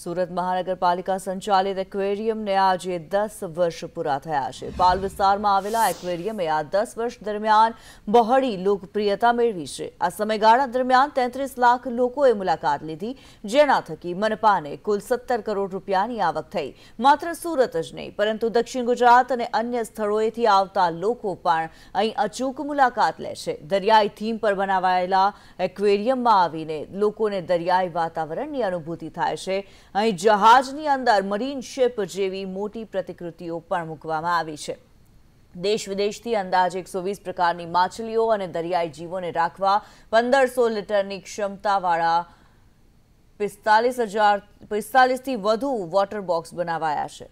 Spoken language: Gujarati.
સુરત મહાનગરપાલિકા સંચાલિત એક્વેરિયમને આજે દસ વર્ષ પૂરા થયા છે પાલ વિસ્તારમાં આવેલા એક્વેરિયમે આ દસ વર્ષ દરમિયાન બહોળી લોકપ્રિયતા મેળવી છે આ સમયગાળા દરમિયાન તેત્રીસ લાખ લોકોએ મુલાકાત લીધી જેના થકી મનપાને કુલ સત્તર કરોડ રૂપિયાની આવક થઈ માત્ર સુરત જ નહીં પરંતુ દક્ષિણ ગુજરાત અને અન્ય સ્થળોએથી આવતા લોકો પણ અહીં અચૂક મુલાકાત લે છે દરિયાઈ થીમ પર બનાવાયેલા એક્વેરિયમમાં આવીને લોકોને દરિયાઈ વાતાવરણની અનુભૂતિ થાય છે અહીં જહાજની અંદર મરીન શિપ જેવી મોટી પ્રતિકૃતિઓ પણ મૂકવામાં આવી છે દેશ વિદેશથી અંદાજે એકસો વીસ પ્રકારની માછલીઓ અને દરિયાઈ જીવોને રાખવા પંદરસો લીટરની ક્ષમતાવાળા પિસ્તાલીસ હજાર પિસ્તાલીસથી વધુ વોટર બોક્સ બનાવાયા છે